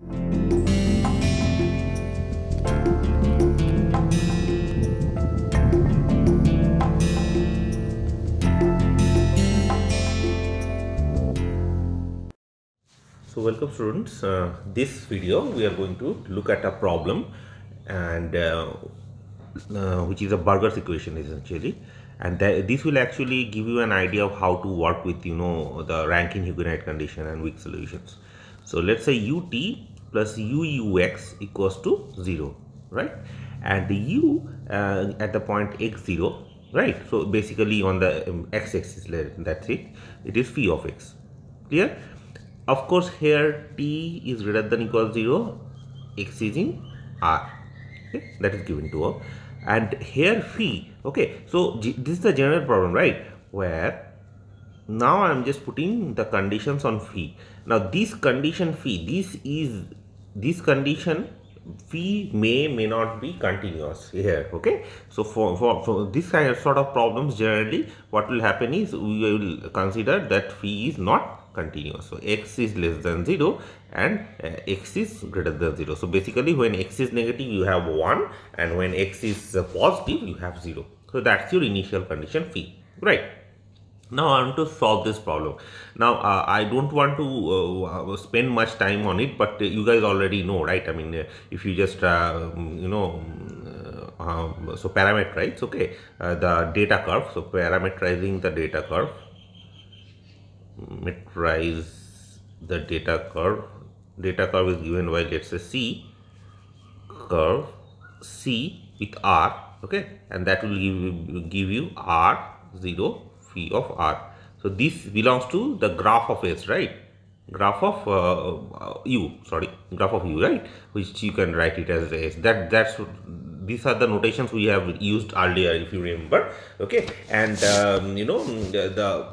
So welcome students, uh, this video we are going to look at a problem and uh, uh, which is a Burger's equation essentially and this will actually give you an idea of how to work with you know the Rankine-Huguenot condition and weak solutions. So let's say ut plus u u x equals to 0 right and the u uh, at the point x0 right so basically on the um, x-axis that's it it is phi of x clear of course here t is greater than equal 0 x is in r okay? that is given to us. and here phi okay so this is the general problem right where now i'm just putting the conditions on phi now this condition phi this is this condition v may may not be continuous here okay so for, for, for this kind of sort of problems generally what will happen is we will consider that v is not continuous so x is less than 0 and uh, x is greater than 0 so basically when x is negative you have 1 and when x is uh, positive you have 0 so that's your initial condition phi right now i want to solve this problem now uh, i don't want to uh, spend much time on it but you guys already know right i mean uh, if you just uh, um, you know uh, um, so parameterize okay the data curve so parameterizing the data curve metrize the data curve data curve is given by let's say c curve c with r okay and that will give give you r 0 phi of r. So this belongs to the graph of S, right? Graph of uh, uh, u, sorry, graph of u, right? Which you can write it as S. That that's these are the notations we have used earlier, if you remember. Okay, and um, you know the, the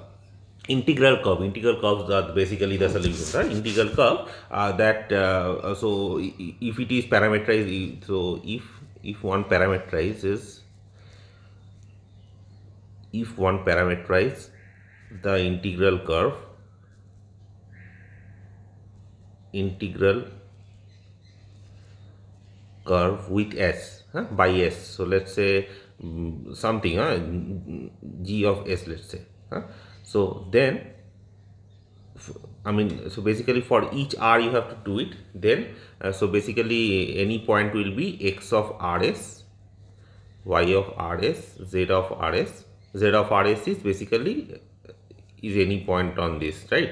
integral curve integral curves are basically the solution. right integral curve uh, that uh, so if it is parameterized so if if one parameterizes if one parameterize the integral curve integral curve with s huh, by s so let's say mm, something huh, g of s let's say huh? so then I mean so basically for each r you have to do it then uh, so basically any point will be x of rs y of rs z of rs z of rs is basically uh, is any point on this right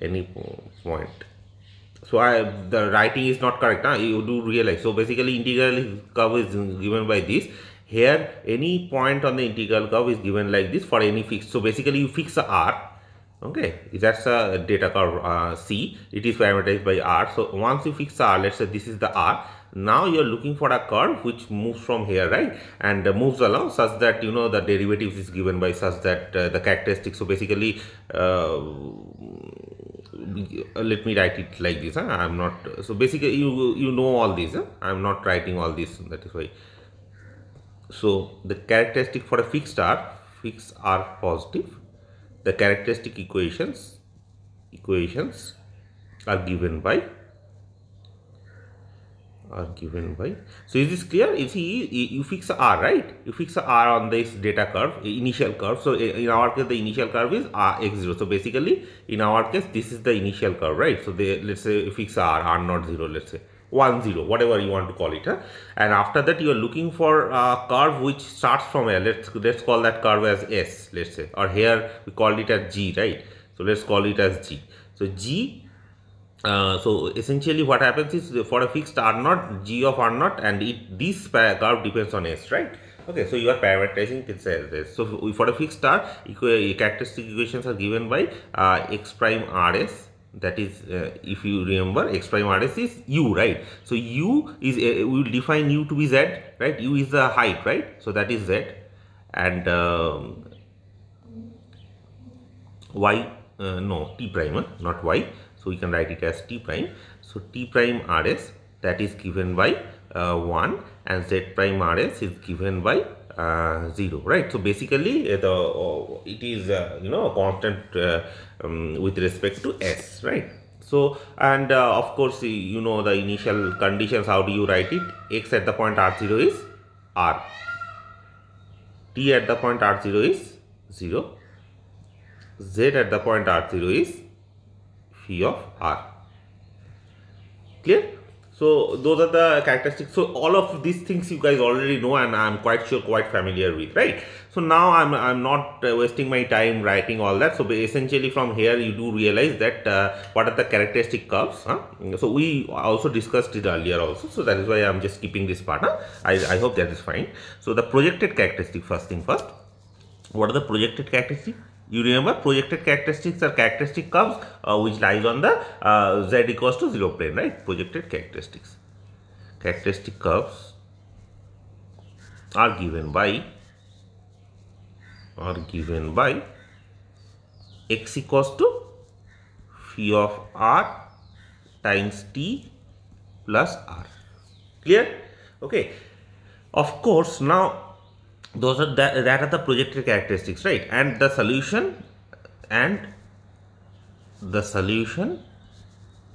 any point so I, the writing is not correct huh? you do realize so basically integral curve is given by this here any point on the integral curve is given like this for any fixed so basically you fix a r okay that's a data curve uh, c it is parameterized by r so once you fix r let's say this is the r now you're looking for a curve which moves from here right and uh, moves along such that you know the derivative is given by such that uh, the characteristics so basically uh, let me write it like this huh? i'm not so basically you you know all these huh? i'm not writing all this that is why so the characteristic for a fixed r fixed r positive the characteristic equations equations are given by are given by so is this clear if he you fix r, right you fix r on this data curve initial curve so eh, in our case the initial curve is r x0 so basically in our case this is the initial curve right so they let's say fix r r not 0 let's say 1 0 whatever you want to call it huh? and after that you are looking for a curve which starts from a let's let's call that curve as s let's say or here we called it as g right so let's call it as g so g uh, so essentially what happens is for a fixed r naught g of r naught and it, this curve depends on s right okay so you are parameterizing this this so for a fixed r eh, characteristic equations are given by uh, x prime rs that is uh, if you remember x prime rs is u right so u is eh, we will define u to be z right u is the height right so that is z and um, y uh, no t prime not y so we can write it as T prime. So T prime RS that is given by uh, 1 and Z prime RS is given by uh, 0 right so basically uh, the uh, it is uh, you know constant uh, um, with respect to s right so and of course you know the initial conditions how do you write it x at the point r0 is r t at the point r0 is 0 z at the point r0 is phi of r. Clear? So those are the characteristics. So all of these things you guys already know and I'm quite sure quite familiar with, right? So now I'm, I'm not uh, wasting my time writing all that. So essentially from here you do realize that uh, what are the characteristic curves. Huh? So we also discussed it earlier also. So that is why I'm just skipping this part. Huh? I, I hope that is fine. So the projected characteristic first thing first. What are the projected characteristics? You remember projected characteristics are characteristic curves uh, which lies on the uh, z equals to 0 plane, right? Projected characteristics. Characteristic curves are given by are given by x equals to phi of r times t plus r. Clear? Okay. Of course, now those are the, that are the projected characteristics right and the solution and the solution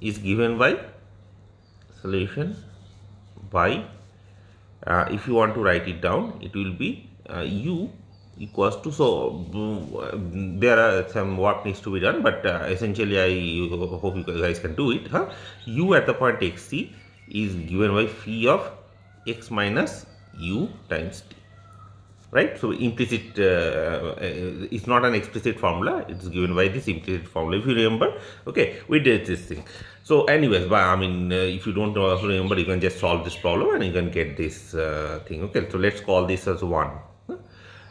is given by solution by uh, if you want to write it down it will be uh, u equals to so there are some work needs to be done but uh, essentially i hope you guys can do it huh? u at the point xc is given by phi of x minus u times t right so implicit uh, uh, it's not an explicit formula it's given by this implicit formula if you remember okay we did this thing so anyways but i mean uh, if you don't also remember you can just solve this problem and you can get this uh, thing okay so let's call this as one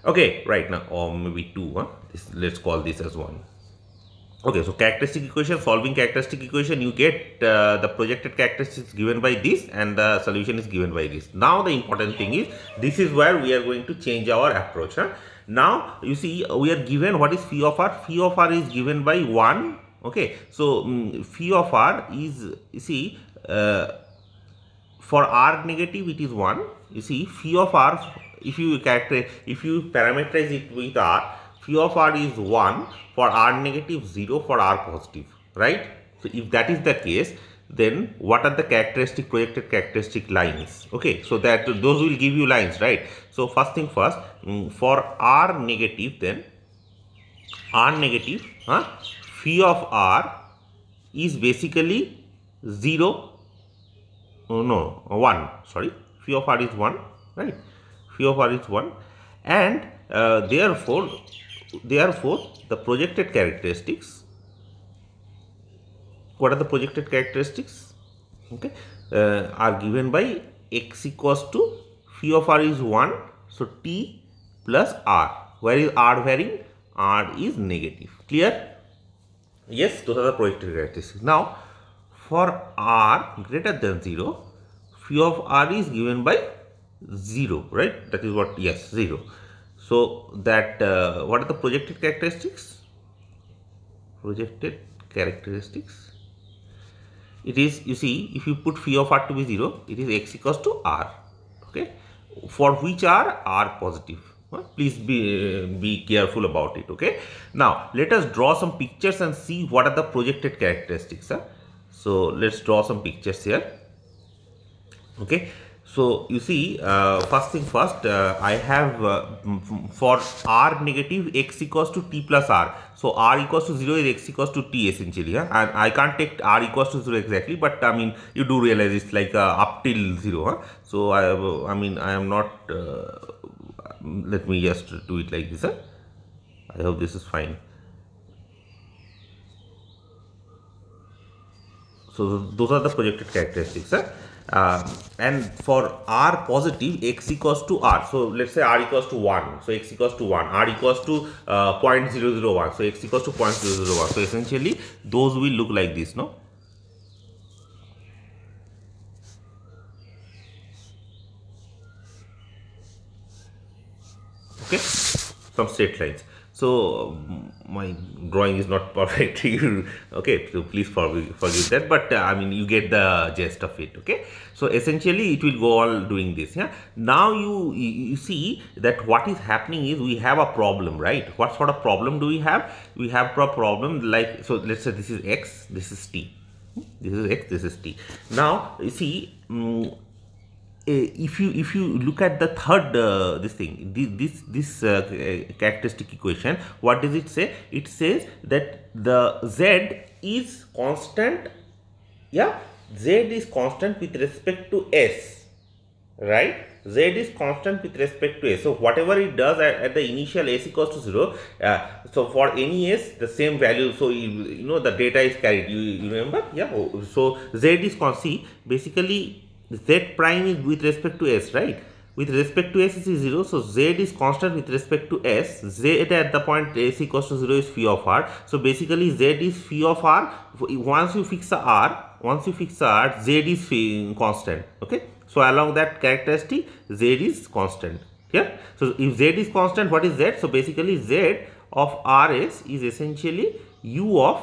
okay right now or maybe two huh? this, let's call this as one Okay, so characteristic equation, solving characteristic equation, you get uh, the projected characteristics given by this and the solution is given by this. Now the important thing is, this is where we are going to change our approach. Huh? Now, you see, uh, we are given what is phi of r? Phi of r is given by 1. Okay, so um, phi of r is, you see, uh, for r negative it is 1. You see, phi of r, if you character, if you parameterize it with r, phi of r is 1 for r negative 0 for r positive, right? So if that is the case, then what are the characteristic projected characteristic lines okay so that those will give you lines right so first thing first mm, for r negative then r negative huh phi of r is basically 0 no 1 sorry phi of r is 1 right phi of r is 1 and uh, therefore therefore, the projected characteristics, what are the projected characteristics? Okay, uh, are given by x equals to phi of r is 1, so t plus r, where is r varying? r is negative, clear? Yes, those are the projected characteristics. Now, for r greater than 0, phi of r is given by 0, right? That is what, yes, 0. So that uh, what are the projected characteristics? Projected characteristics. It is you see if you put phi of r to be 0 it is x equals to r okay for which r r positive. please be, uh, be careful about it okay. Now let us draw some pictures and see what are the projected characteristics. Huh? So let's draw some pictures here okay so you see, uh, first thing first, uh, I have uh, for r negative x equals to t plus r. So r equals to 0 is x equals to t essentially. Huh? And I can't take r equals to 0 exactly, but I mean, you do realize it's like uh, up till 0. Huh? So I, I mean, I am not, uh, let me just do it like this. Huh? I hope this is fine. So those are the projected characteristics. Huh? uh, and for r positive x equals to r so let's say r equals to 1 so x equals to 1 r equals to uh, 0.001 so x equals to 0.001 so essentially those will look like this no okay some straight lines so um, my drawing is not perfect okay so please forgive, forgive that but uh, i mean you get the gist of it okay so essentially it will go all doing this yeah now you you see that what is happening is we have a problem right what sort of problem do we have we have a problem like so let's say this is x this is t hmm? this is x this is t now you see um, if you if you look at the third uh, this thing this this uh, characteristic equation what does it say it says that the z is constant yeah z is constant with respect to s right z is constant with respect to s so whatever it does at, at the initial s equals to 0 uh, so for any s the same value so you, you know the data is carried you, you remember yeah oh, so z is constant basically z prime is with respect to s, right? With respect to s is 0, so z is constant with respect to s. z at the point s equals to 0 is phi of r. So basically z is phi of r. Once you fix the r, once you fix the r, z is phi constant, okay? So along that characteristic, z is constant. Yeah. So if z is constant, what is z? So basically z of rs is essentially u of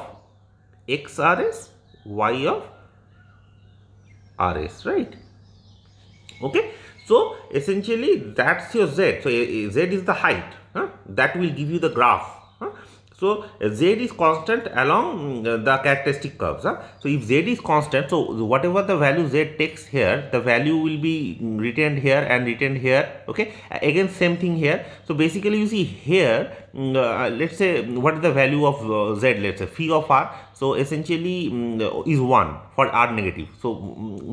xrs, y of RS, right? Okay, so essentially that's your Z. So Z is the height huh? that will give you the graph so uh, z is constant along mm, uh, the characteristic curves. Huh? So if z is constant, so whatever the value z takes here, the value will be mm, retained here and retained here. Okay, again same thing here. So basically you see here, mm, uh, uh, let's say what is the value of uh, z, let's say phi of r. So essentially um, is 1 for r negative. So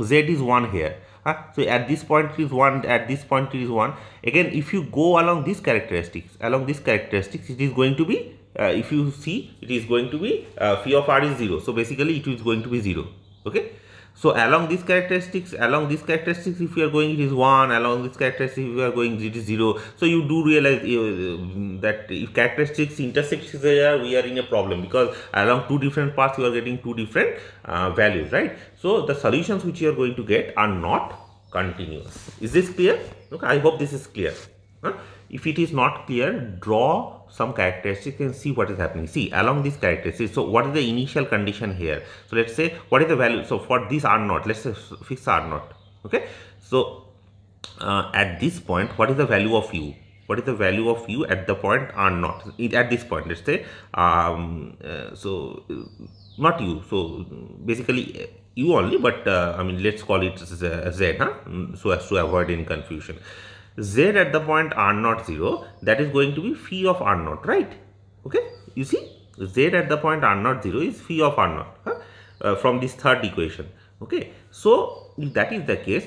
z is 1 here. Huh? so at this point it is 1 at this point it is 1 again if you go along these characteristics along these characteristics it is going to be uh, if you see it is going to be uh, phi of r is 0 so basically it is going to be 0 okay so along these characteristics along these characteristics if you are going it is 1 along these characteristics if you are going it is 0 so you do realize uh, that if characteristics intersect each we are in a problem because along two different paths you are getting two different uh, values right so the solutions which you are going to get are not continuous is this clear okay i hope this is clear huh? if it is not clear draw some characteristics and see what is happening. See along these characteristics. So what is the initial condition here? So let's say what is the value? So for this R naught, let's say fix R naught. Okay. So uh, at this point, what is the value of U? What is the value of U at the point R naught? At this point, let's say um, uh, so uh, not U. So basically uh, U only, but uh, I mean let's call it Z, uh, huh? Mm, so as to avoid in confusion z at the point r not 0 that is going to be phi of r not right okay you see z at the point r not 0 is phi of r not huh? uh, from this third equation okay so if that is the case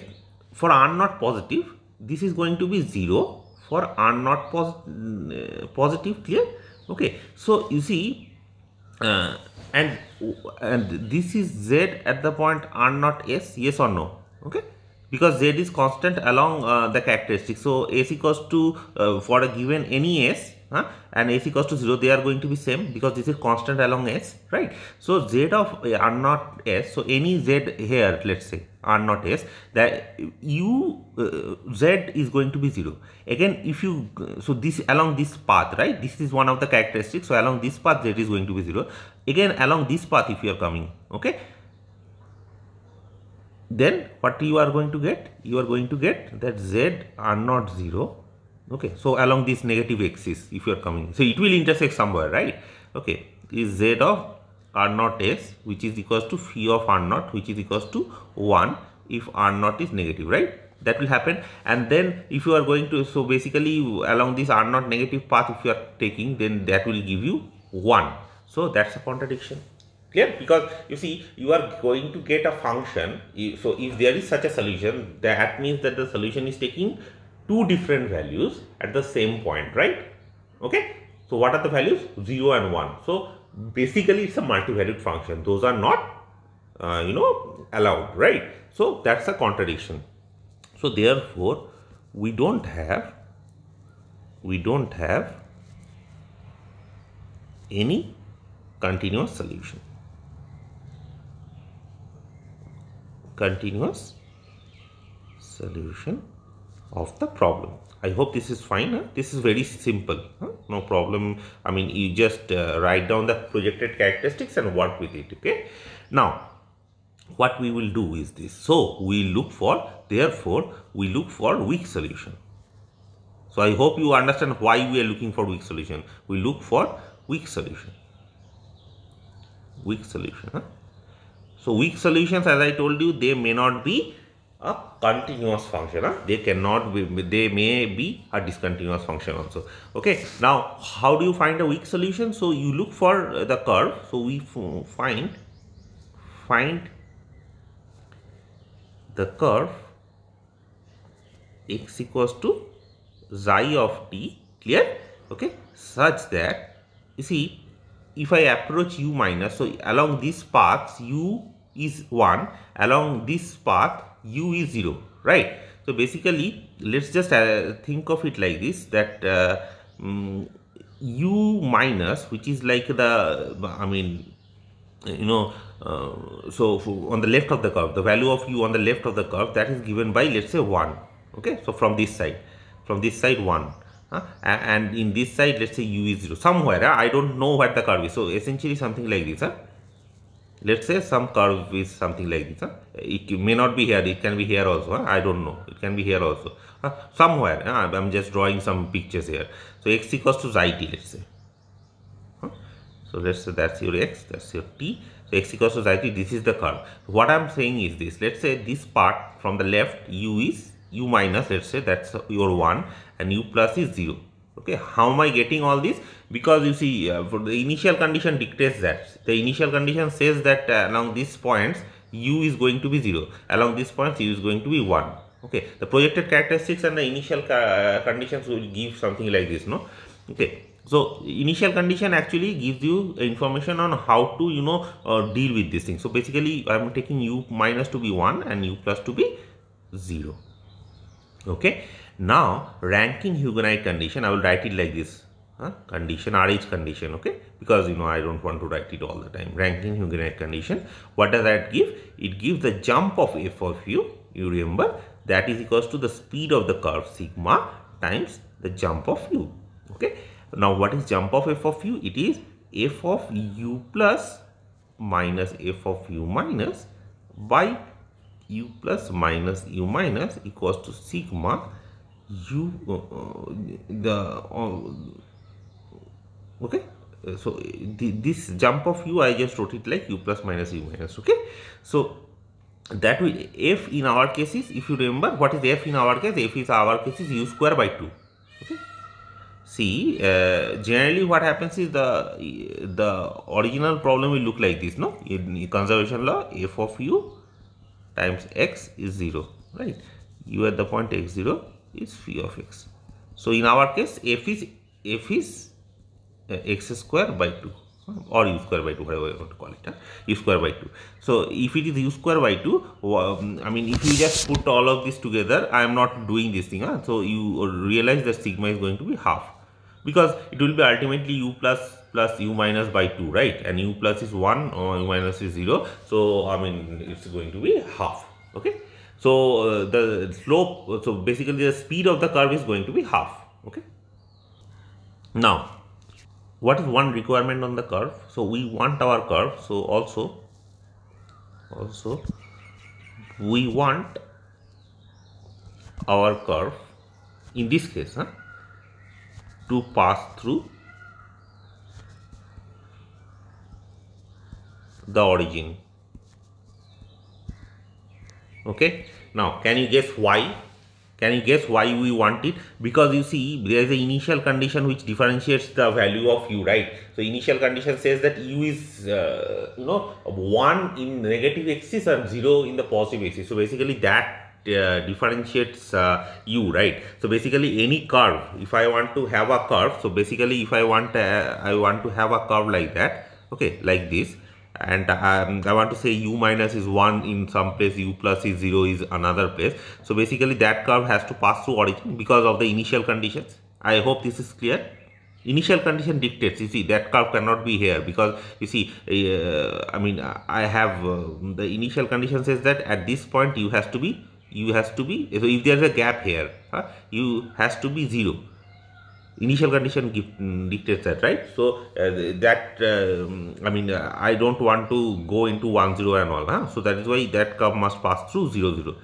for r not positive this is going to be 0 for r not pos uh, positive clear okay so you see uh, and and this is z at the point r not s yes or no okay because z is constant along uh, the characteristic. So s equals to uh, for a given any s huh, and s equals to 0 they are going to be same because this is constant along s right. So z of uh, r not s so any z here let's say r not s that u uh, z is going to be 0 again if you so this along this path right this is one of the characteristics so along this path z is going to be 0 again along this path if you are coming okay then what you are going to get? You are going to get that z are not 0. Okay, so along this negative axis, if you are coming, so it will intersect somewhere, right? Okay, is z of r not s, which is equals to phi of r not, which is equals to 1 if r not is negative, right? That will happen. And then if you are going to, so basically along this r not negative path, if you are taking, then that will give you 1. So that's a contradiction clear because you see you are going to get a function so if there is such a solution that means that the solution is taking two different values at the same point right okay so what are the values 0 and 1 so basically it's a multivariate function those are not uh, you know allowed right so that's a contradiction so therefore we don't have we don't have any continuous solution continuous solution of the problem. I hope this is fine. Huh? This is very simple. Huh? No problem. I mean, you just uh, write down the projected characteristics and work with it. Okay. Now, what we will do is this. So, we look for, therefore, we look for weak solution. So, I hope you understand why we are looking for weak solution. We look for weak solution. Weak solution. Huh? So weak solutions, as I told you, they may not be a continuous function. Huh? They cannot be, they may be a discontinuous function also. Okay. Now, how do you find a weak solution? So you look for the curve. So we find, find the curve x equals to xi of t clear okay such that you see if I approach u minus so along these paths u is 1 along this path u is 0 right so basically let's just uh, think of it like this that uh, um, u minus which is like the i mean you know uh, so on the left of the curve the value of u on the left of the curve that is given by let's say 1 okay so from this side from this side 1 uh, and in this side let's say u is 0 somewhere uh, i don't know what the curve is so essentially something like this huh? let's say some curve is something like this huh? it may not be here it can be here also huh? i don't know it can be here also huh? somewhere i'm just drawing some pictures here so x equals to xi t let's say so let's say that's your x that's your t so x equals to xi t this is the curve what i'm saying is this let's say this part from the left u is u minus let's say that's your 1 and u plus is 0 okay how am i getting all this because you see uh, the initial condition dictates that the initial condition says that uh, along these points u is going to be 0 along these points u is going to be 1 okay the projected characteristics and the initial uh, conditions will give something like this no okay so initial condition actually gives you information on how to you know uh, deal with this thing so basically i'm taking u minus to be 1 and u plus to be 0 okay now, ranking Huguenot condition, I will write it like this. Huh? condition RH condition okay because you know I don't want to write it all the time ranking Huguenot condition what does that give it gives the jump of f of u you remember that is equals to the speed of the curve sigma times the jump of u okay now what is jump of f of u it is f of u plus minus f of u minus by u plus minus u minus equals to sigma you uh, uh, the okay so the, this jump of u i just wrote it like u plus minus u minus okay so that will f in our case is if you remember what is f in our case f is our case is u square by 2 okay see uh, generally what happens is the the original problem will look like this no in conservation law f of u times x is 0 right u at the point x 0 is phi of x. So in our case f is f is uh, x square by 2 or u square by 2 whatever you want to call it u square by 2 so if it is u square by 2 um, i mean if you just put all of this together i am not doing this thing so you realize that sigma is going to be half because it will be ultimately u plus plus u minus by 2 right and u plus is 1 or u minus is 0 so i mean it's going to be half okay so uh, the slope, so basically the speed of the curve is going to be half. Okay. Now, what is one requirement on the curve? So we want our curve. So also, also we want our curve in this case huh, to pass through the origin okay now can you guess why can you guess why we want it because you see there is an initial condition which differentiates the value of u right so initial condition says that u is uh, you know 1 in negative axis and uh, 0 in the positive axis so basically that uh, differentiates uh, u right so basically any curve if i want to have a curve so basically if i want uh, i want to have a curve like that okay like this and um, I want to say u minus is 1 in some place u plus is 0 is another place so basically that curve has to pass through origin because of the initial conditions I hope this is clear initial condition dictates you see that curve cannot be here because you see uh, I mean I have uh, the initial condition says that at this point u has to be u has to be so if there is a gap here huh, u has to be 0 initial condition mm, dictates that, right? So uh, that, uh, I mean, uh, I don't want to go into 1, 0 and all, huh? so that is why that curve must pass through 0, 0.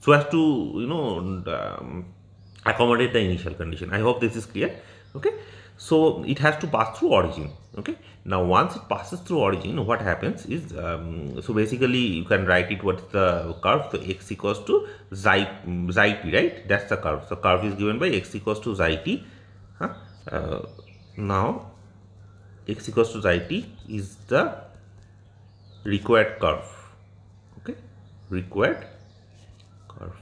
So as to, you know, um, accommodate the initial condition. I hope this is clear, okay? So it has to pass through origin, okay? Now once it passes through origin, what happens is, um, so basically you can write it what's the curve, so x equals to xi, mm, xi t, right? That's the curve. So curve is given by x equals to xi t uh, now x equals to it is t is the required curve okay required curve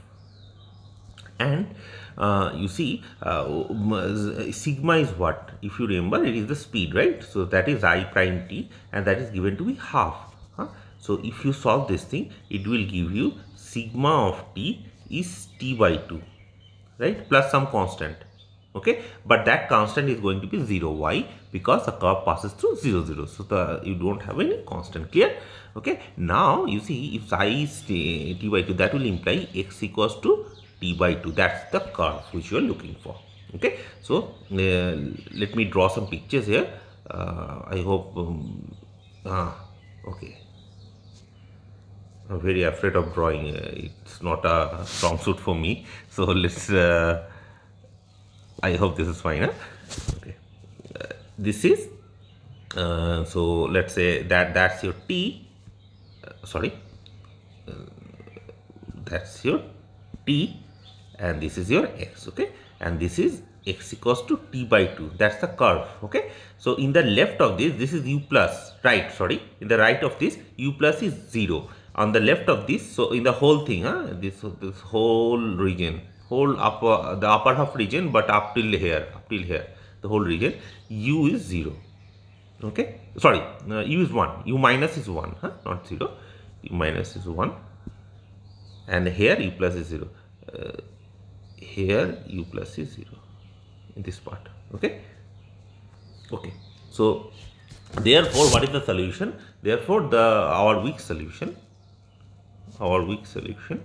and uh, you see uh, sigma is what if you remember it is the speed right so that is i prime t and that is given to be half huh? so if you solve this thing it will give you sigma of t is t by 2 right plus some constant okay but that constant is going to be 0 y because the curve passes through 0 0 so the you don't have any constant clear okay now you see if psi is t, by 2 that will imply x equals to t by 2 that's the curve which you are looking for okay so uh, let me draw some pictures here uh, i hope um, ah, okay i'm very afraid of drawing uh, it's not a strong suit for me so let's uh, I hope this is fine. Huh? Okay. Uh, this is uh, so let's say that that's your t uh, sorry uh, that's your t and this is your x okay and this is x equals to t by 2 that's the curve okay so in the left of this this is u plus right sorry in the right of this u plus is 0 on the left of this so in the whole thing huh, this this whole region whole upper, uh, the upper half region but up till here, up till here, the whole region, u is 0. Okay, sorry, uh, u is 1, u minus is 1, huh? not 0, u minus is 1 and here u plus is 0. Uh, here u plus is 0 in this part, okay. Okay, so therefore what is the solution? Therefore the our weak solution, our weak solution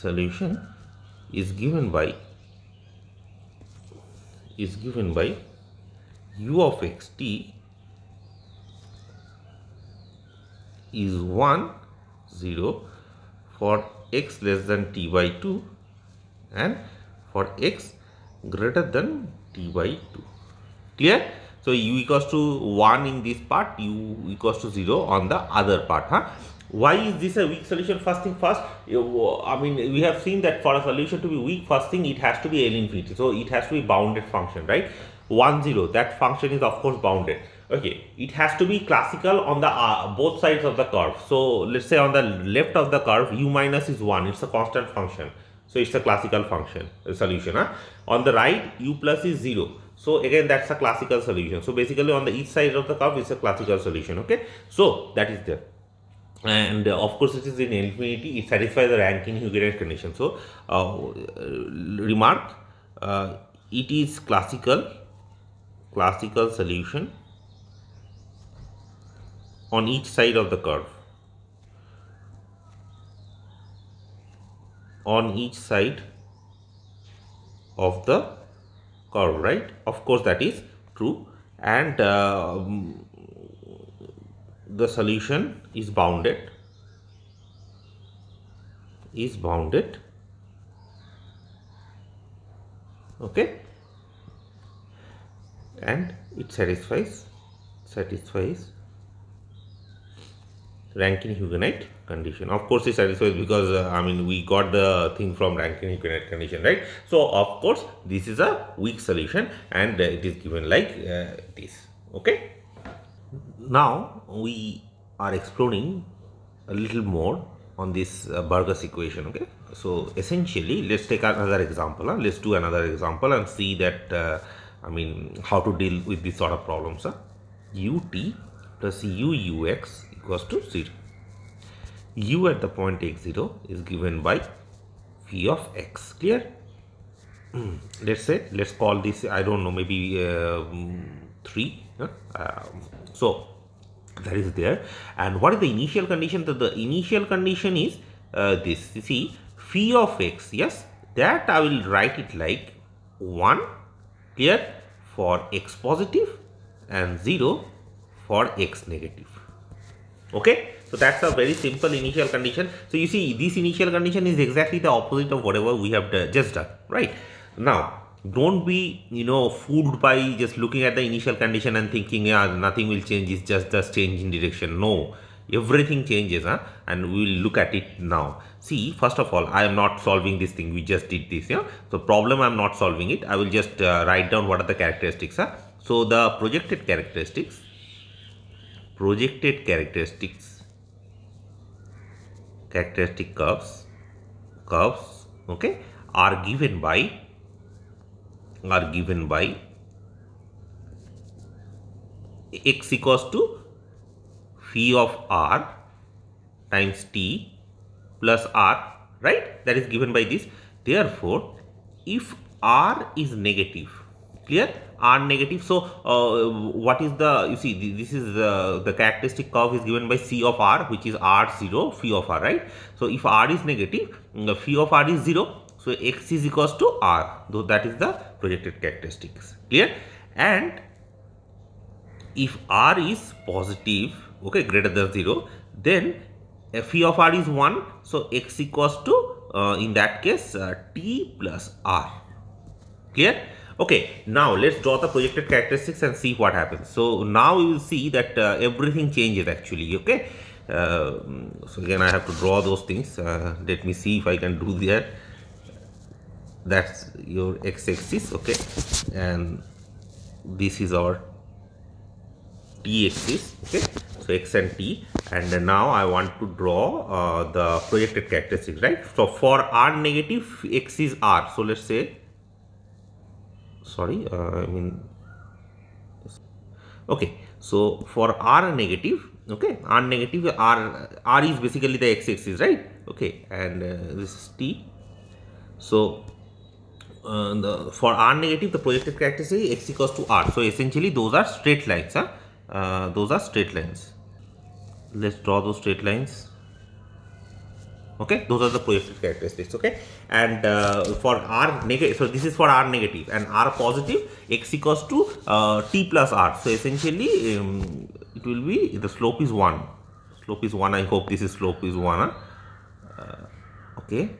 solution is given by is given by u of x t is 1 0 for x less than t by 2 and for x greater than t by 2 clear so u equals to 1 in this part u equals to 0 on the other part huh? Why is this a weak solution first thing first? I mean, we have seen that for a solution to be weak first thing, it has to be L infinity. So it has to be bounded function, right? 1, 0, that function is of course bounded. Okay, it has to be classical on the uh, both sides of the curve. So let's say on the left of the curve, u minus is 1, it's a constant function. So it's a classical function a solution. Huh? On the right, u plus is 0. So again, that's a classical solution. So basically on the each side of the curve, it's a classical solution. Okay. So that is there and uh, of course it is in infinity it satisfies the Rankine-Huguenot condition so uh, remark uh, it is classical classical solution on each side of the curve on each side of the curve right of course that is true and uh, the solution is bounded is bounded okay and it satisfies satisfies Rankine-Huguenot condition. Of course, it satisfies because uh, I mean we got the thing from Rankine-Huguenot condition, right? So of course, this is a weak solution and uh, it is given like uh, this. Okay. Now we are exploring a little more on this uh, Burgers equation okay so essentially let's take another example huh? let's do another example and see that uh, I mean how to deal with this sort of problems huh? ut plus uux equals to 0 u at the point x0 is given by phi of x clear hmm, let's say let's call this I don't know maybe uh, 3 um, so that is there. And what is the initial condition? The, the initial condition is uh, this. You see, phi of x, yes, that I will write it like 1 clear for x positive and 0 for x negative. Okay. So that's a very simple initial condition. So you see this initial condition is exactly the opposite of whatever we have just done, right? Now, don't be you know fooled by just looking at the initial condition and thinking yeah nothing will change it's just the change in direction no everything changes huh? and we will look at it now see first of all i am not solving this thing we just did this yeah so problem i'm not solving it i will just uh, write down what are the characteristics huh? so the projected characteristics projected characteristics characteristic curves curves okay are given by are given by x equals to phi of r times t plus r right that is given by this therefore if r is negative clear r negative so uh, what is the you see this is the uh, the characteristic curve is given by c of r which is r0 phi of r right so if r is negative phi mm, of r is 0 so x is equals to r, though that is the projected characteristics. Clear? And if r is positive, okay, greater than 0, then phi of r is 1. So x equals to, uh, in that case, uh, t plus r. Clear? Okay, now let's draw the projected characteristics and see what happens. So now you will see that uh, everything changes actually, okay? Uh, so again, I have to draw those things. Uh, let me see if I can do that that's your x-axis okay and this is our t-axis okay so x and t and now i want to draw uh, the projected characteristics right so for r negative x is r so let's say sorry uh, i mean okay so for r negative okay r negative r r is basically the x axis right okay and uh, this is t so uh, the, for r negative, the projected characteristic is x equals to r. So essentially those are straight lines. Huh? Uh, those are straight lines. Let's draw those straight lines. Okay, those are the projected characteristics. Okay, and uh, for r negative, so this is for r negative and r positive, x equals to uh, t plus r. So essentially, um, it will be the slope is 1. Slope is 1. I hope this is slope is 1. Huh? Uh, okay.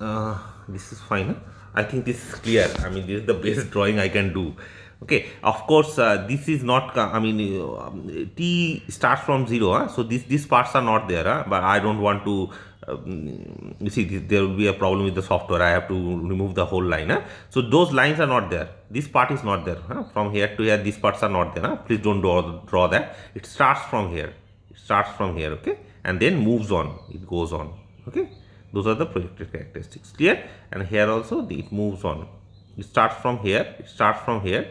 Uh, this is fine i think this is clear i mean this is the best drawing i can do okay of course uh, this is not uh, i mean uh, t starts from zero huh? so this these parts are not there huh? but i don't want to um, you see this, there will be a problem with the software i have to remove the whole line huh? so those lines are not there this part is not there from here to here these parts are not there please don't draw, draw that it starts from here it starts from here okay and then moves on it goes on okay those are the projected characteristics clear and here also the, it moves on it starts from here it starts from here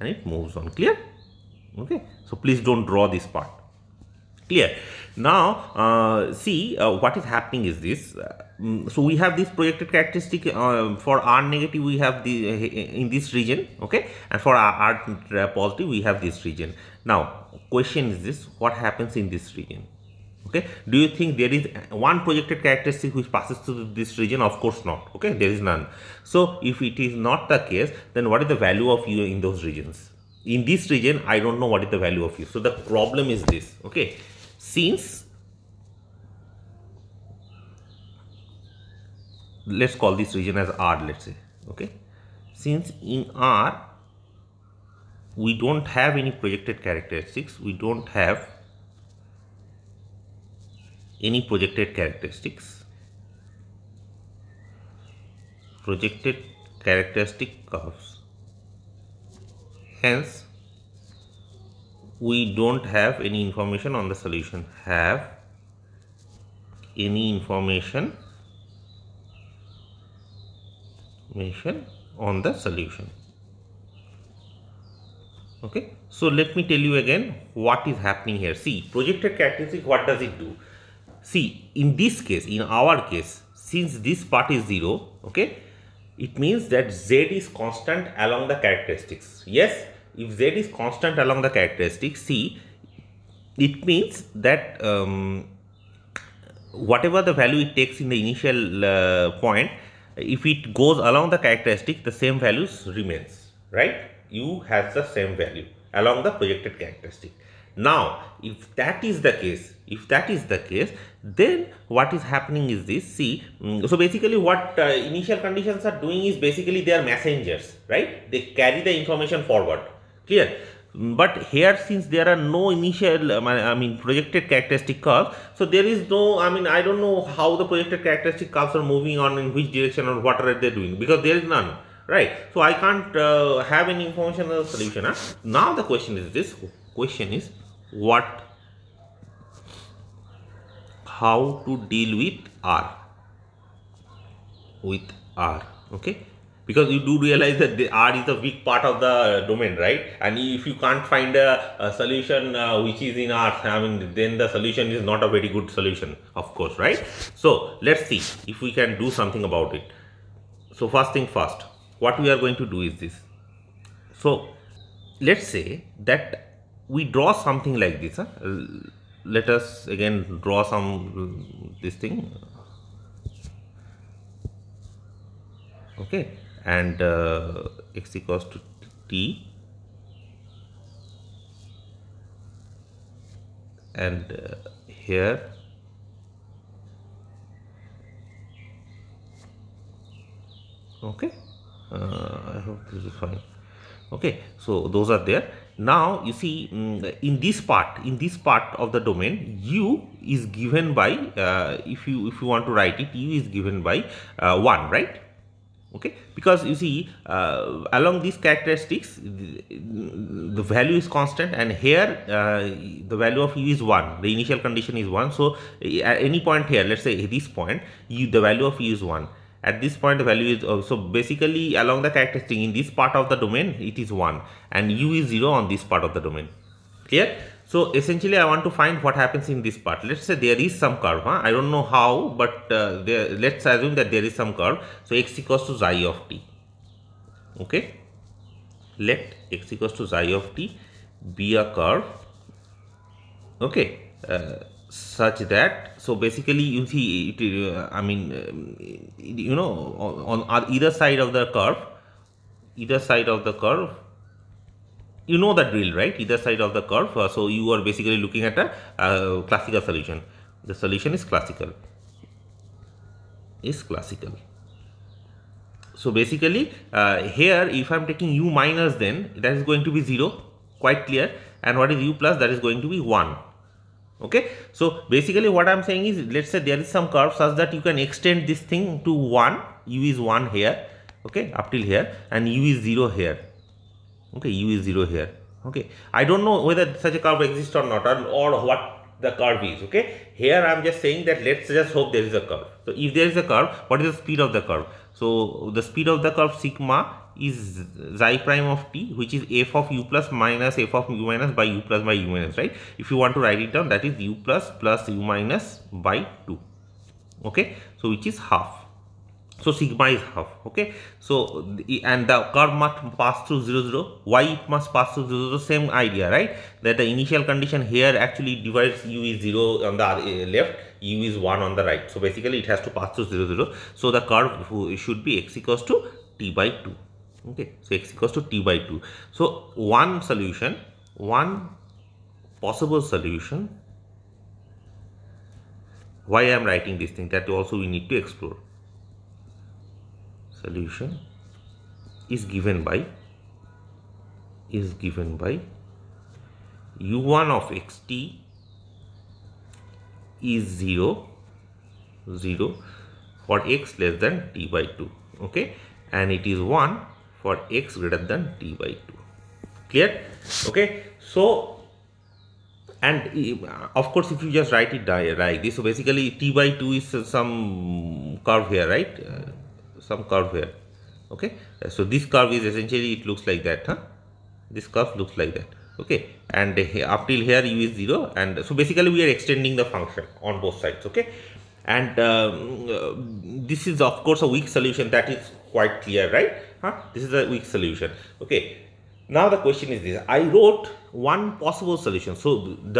and it moves on clear okay so please don't draw this part clear now uh, see uh, what is happening is this uh, mm, so we have this projected characteristic uh, for r negative we have the uh, in this region okay and for r, r positive we have this region now question is this what happens in this region okay do you think there is one projected characteristic which passes through this region of course not okay there is none so if it is not the case then what is the value of u in those regions in this region i don't know what is the value of u so the problem is this okay since let's call this region as r let's say okay since in r we don't have any projected characteristics we don't have any projected characteristics. Projected characteristic curves. Hence, we don't have any information on the solution. Have any information on the solution okay so let me tell you again what is happening here see projected characteristic what does it do see in this case in our case since this part is 0 okay it means that z is constant along the characteristics yes if z is constant along the characteristics see it means that um, whatever the value it takes in the initial uh, point if it goes along the characteristic the same values remains right u has the same value along the projected characteristic now, if that is the case, if that is the case, then what is happening is this. See, mm, so basically what uh, initial conditions are doing is basically they are messengers, right? They carry the information forward, clear? Mm, but here since there are no initial, uh, I mean projected characteristic curves, so there is no, I mean I don't know how the projected characteristic curves are moving on in which direction or what are they doing because there is none right so i can't uh, have any information or solution huh? now the question is this question is what how to deal with r with r okay because you do realize that the r is a big part of the domain right and if you can't find a, a solution uh, which is in r i mean then the solution is not a very good solution of course right so let's see if we can do something about it so first thing first what we are going to do is this so let's say that we draw something like this. Huh? Let us again draw some this thing. Okay, and uh, x equals to t, and uh, here okay uh, I hope this is fine okay so those are there now you see mm, in this part in this part of the domain u is given by uh, if you if you want to write it u is given by uh, 1 right okay because you see uh, along these characteristics the, the, value is constant and here uh, the value of u is 1 the initial condition is 1 so at uh, any point here let's say this point u the value of u is 1 at this point the value is uh, so basically along the characteristic in this part of the domain it is 1 and u is 0 on this part of the domain clear so essentially i want to find what happens in this part let's say there is some curve huh? i don't know how but uh, there, let's assume that there is some curve so x equals to xi of t okay let x equals to xi of t be a curve okay uh, such that so basically you see it, uh, I mean um, you know on, on either side of the curve either side of the curve you know that drill right either side of the curve uh, so you are basically looking at a uh, classical solution the solution is classical is classical so basically uh, here if I'm taking u minus then that is going to be 0 quite clear and what is u plus that is going to be 1 okay so basically what i'm saying is let's say there is some curve such that you can extend this thing to 1 u is 1 here okay up till here and u is 0 here okay u is 0 here okay i don't know whether such a curve exists or not or, or what the curve is okay here i'm just saying that let's just hope there is a curve so if there is a curve what is the speed of the curve so the speed of the curve sigma is xi prime of t which is f of u plus minus f of u minus by u plus by u minus right if you want to write it down that is u plus plus u minus by 2 okay so which is half so sigma is half okay so and the curve must pass through 0 0 why it must pass through 0 0 same idea right that the initial condition here actually divides u is 0 on the uh, left u is 1 on the right so basically it has to pass through 0 0 so the curve should be x equals to t by 2 okay so x equals to t by 2 so one solution one possible solution why I am writing this thing that also we need to explore solution is given by is given by u1 of xt is 0 0 for x less than t by 2 okay and it is 1 for x greater than t by 2 clear okay so and uh, of course if you just write it like this so basically t by 2 is some curve here right uh, some curve here okay uh, so this curve is essentially it looks like that huh this curve looks like that okay and up till here u is 0 and so basically we are extending the function on both sides okay and um, uh, this is of course a weak solution that is quite clear right huh? this is the weak solution okay now the question is this i wrote one possible solution so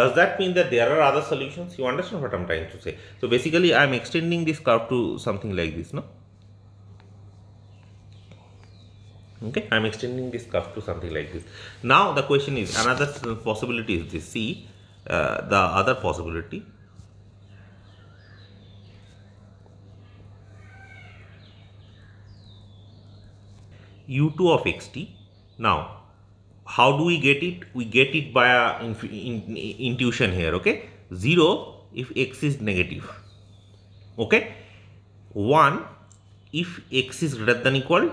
does that mean that there are other solutions you understand what i'm trying to say so basically i'm extending this curve to something like this no okay i'm extending this curve to something like this now the question is another possibility is this see uh, the other possibility u2 of xt. Now, how do we get it? We get it by a in, in, intuition here, okay? 0 if x is negative, okay? 1 if x is greater than equal.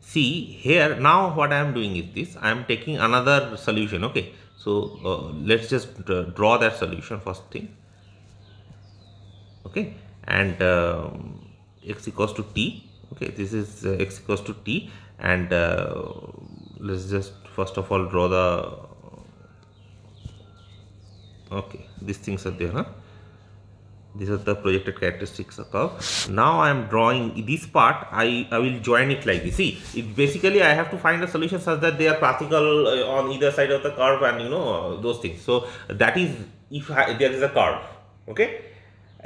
See here, now what I am doing is this, I am taking another solution, okay? So, uh, let's just draw that solution first thing, okay? And um, x equals to t okay this is uh, x equals to t and uh, let's just first of all draw the okay these things are there huh? these are the projected characteristics of curve now i am drawing this part i i will join it like this see it basically i have to find a solution such that they are practical uh, on either side of the curve and you know those things so that is if I, there is a curve okay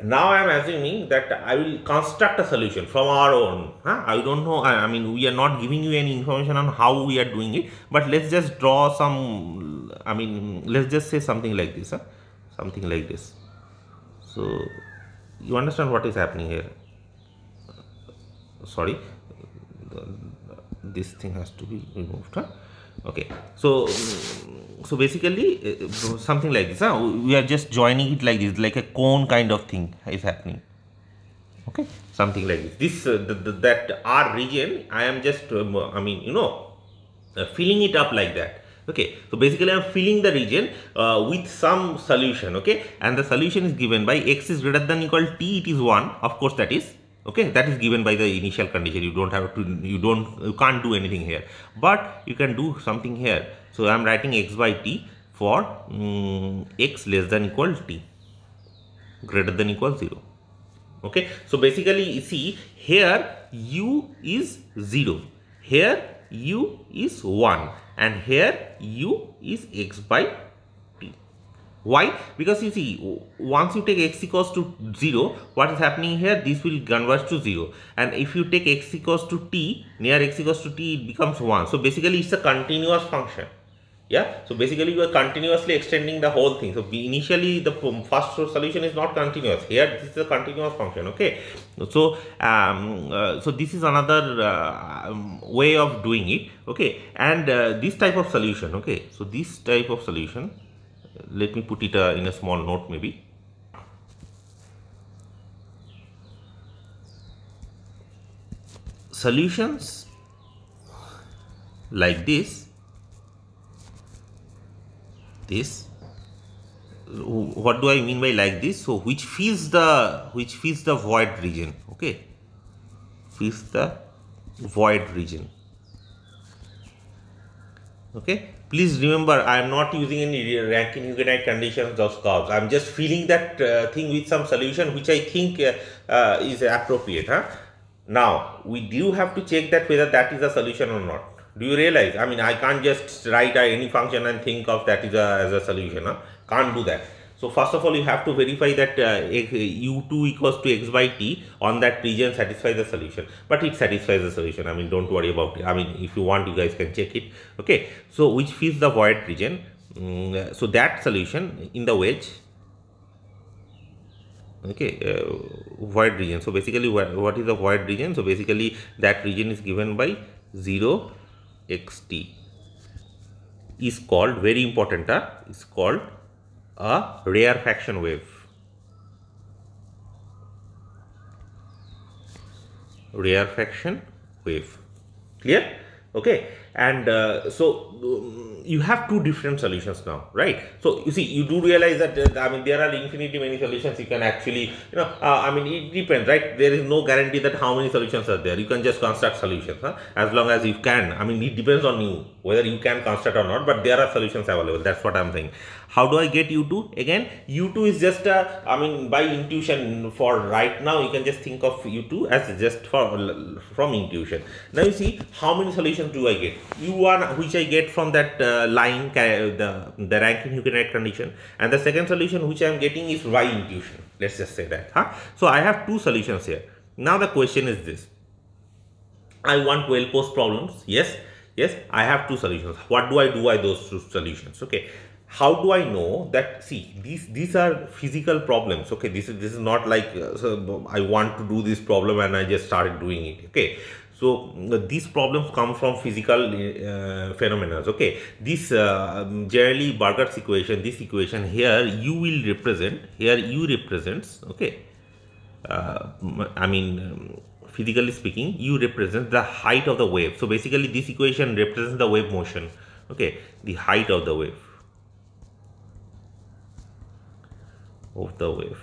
now I am assuming that I will construct a solution from our own. Huh? I don't know. I, I, mean, we are not giving you any information on how we are doing it, but let's just draw some, I mean, let's just say something like this, huh? something like this. So you understand what is happening here. Sorry, this thing has to be removed. Huh? okay so so basically uh, something like this huh? we are just joining it like this like a cone kind of thing is happening okay something like this this uh, the, the, that r region i am just um, i mean you know uh, filling it up like that okay so basically i'm filling the region uh, with some solution okay and the solution is given by x is greater than equal to t it is 1 of course that is okay that is given by the initial condition you don't have to you don't you can't do anything here but you can do something here so i'm writing x by t for um, x less than equal t greater than equal 0 okay so basically you see here u is 0 here u is 1 and here u is x by why? Because you see, once you take x equals to 0, what is happening here? This will converge to 0. And if you take x equals to t, near x equals to t, it becomes 1. So basically, it's a continuous function. Yeah. So basically, you are continuously extending the whole thing. So initially, the first solution is not continuous. Here, this is a continuous function. Okay. So um, uh, so this is another uh, um, way of doing it. Okay. And uh, this type of solution. Okay. So this type of solution let me put it uh, in a small note maybe solutions like this this what do I mean by like this so which fills the which fills the void region okay fills the void region okay please remember I am not using any Rankine Huguenot conditions of curves. I am just filling that uh, thing with some solution which I think uh, uh, is appropriate. Huh? Now, we do have to check that whether that is a solution or not. Do you realize? I mean, I can't just write uh, any function and think of that is a, as a solution. Huh? Can't do that. So first of all, you have to verify that uh, u2 equals to x by t on that region satisfies the solution. But it satisfies the solution. I mean, don't worry about it. I mean, if you want, you guys can check it. Okay. So which fills the void region? Mm, uh, so that solution in the wedge. Okay, uh, void region. So basically, what is the void region? So basically, that region is given by 0 xt is called very important. Huh? Is called a rarefaction wave. Rarefaction wave. Clear? Okay and uh, so um, you have two different solutions now right so you see you do realize that uh, i mean there are infinity many solutions you can actually you know uh, i mean it depends right there is no guarantee that how many solutions are there you can just construct solutions huh? as long as you can i mean it depends on you whether you can construct or not but there are solutions available that's what i'm saying how do i get u2 again u2 is just a, uh, i mean by intuition for right now you can just think of u2 as just for from intuition now you see how many solutions do i get u1 which I get from that uh, line the, the ranking Huguenot condition and the second solution which I am getting is y intuition let's just say that huh? so I have two solutions here now the question is this I want well post problems yes yes I have two solutions what do I do by those two solutions okay how do I know that see these these are physical problems okay this is this is not like uh, so I want to do this problem and I just started doing it okay so uh, these problems come from physical uh, phenomena. Okay, this uh, um, generally Burgers equation, this equation here you will represent here u represents. Okay, uh, I mean. Um, physically speaking u represents the height of the wave so basically this equation represents the wave motion okay the height of the wave of the wave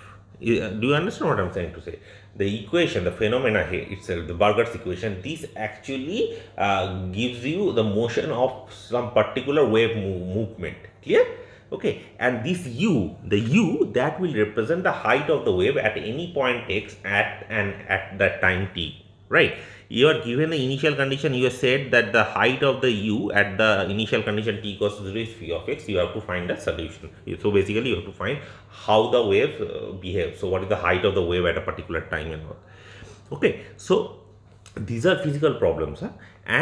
do you understand what i'm trying to say the equation the phenomena here itself the Burger's equation this actually uh, gives you the motion of some particular wave move, movement clear okay and this u the u that will represent the height of the wave at any point x at and at that time t right you are given the initial condition you said that the height of the u at the initial condition t equals 0 is phi of x you have to find the solution so basically you have to find how the wave uh, behaves so what is the height of the wave at a particular time and all okay so these are physical problems huh?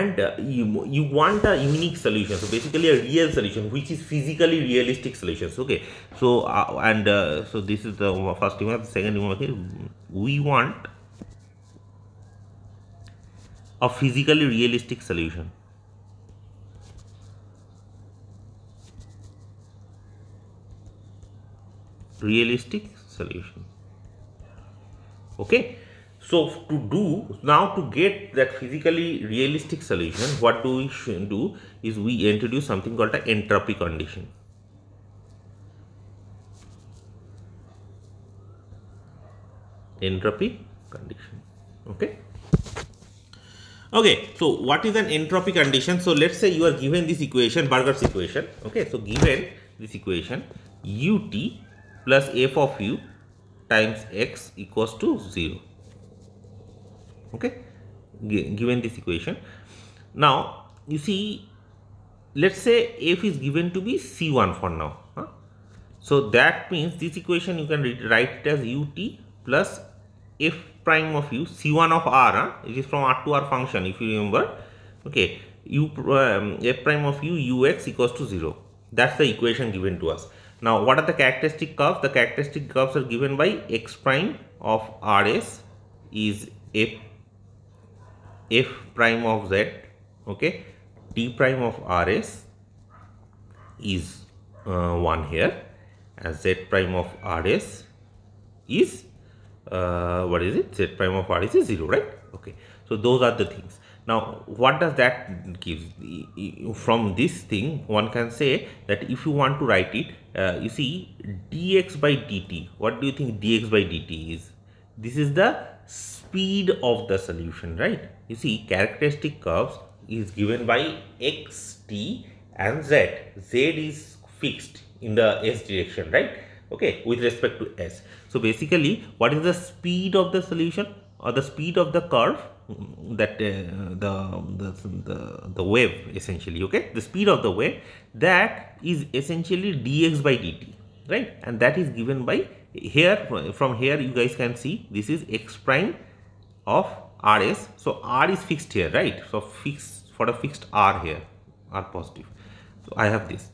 and uh, you you want a unique solution so basically a real solution which is physically realistic solutions okay so uh, and uh, so this is the first remark second remark we want a physically realistic solution. Realistic solution. Okay. So to do now to get that physically realistic solution, what do we do is we introduce something called an entropy condition. Entropy condition. Okay. Okay, so what is an entropy condition? So let's say you are given this equation, Burger's equation. Okay, so given this equation ut plus f of u times x equals to 0. Okay, given this equation. Now, you see, let's say f is given to be c1 for now. Huh? So that means this equation you can write it as ut plus f prime of u c1 of r huh? it is from r to r function if you remember okay u um, f prime of u ux equals to 0 that's the equation given to us now what are the characteristic curves the characteristic curves are given by x prime of rs is f f prime of z okay T prime of rs is uh, 1 here and z prime of rs is uh, what is it z prime of r is 0 right okay so those are the things now what does that give from this thing one can say that if you want to write it uh, you see dx by dt what do you think dx by dt is this is the speed of the solution right you see characteristic curves is given by x t and z z is fixed in the s direction right okay with respect to s so basically what is the speed of the solution or the speed of the curve that uh, the, the the wave essentially okay the speed of the wave that is essentially dx by dt right and that is given by here from here you guys can see this is x prime of rs so r is fixed here right so fixed for a fixed r here r positive so i have this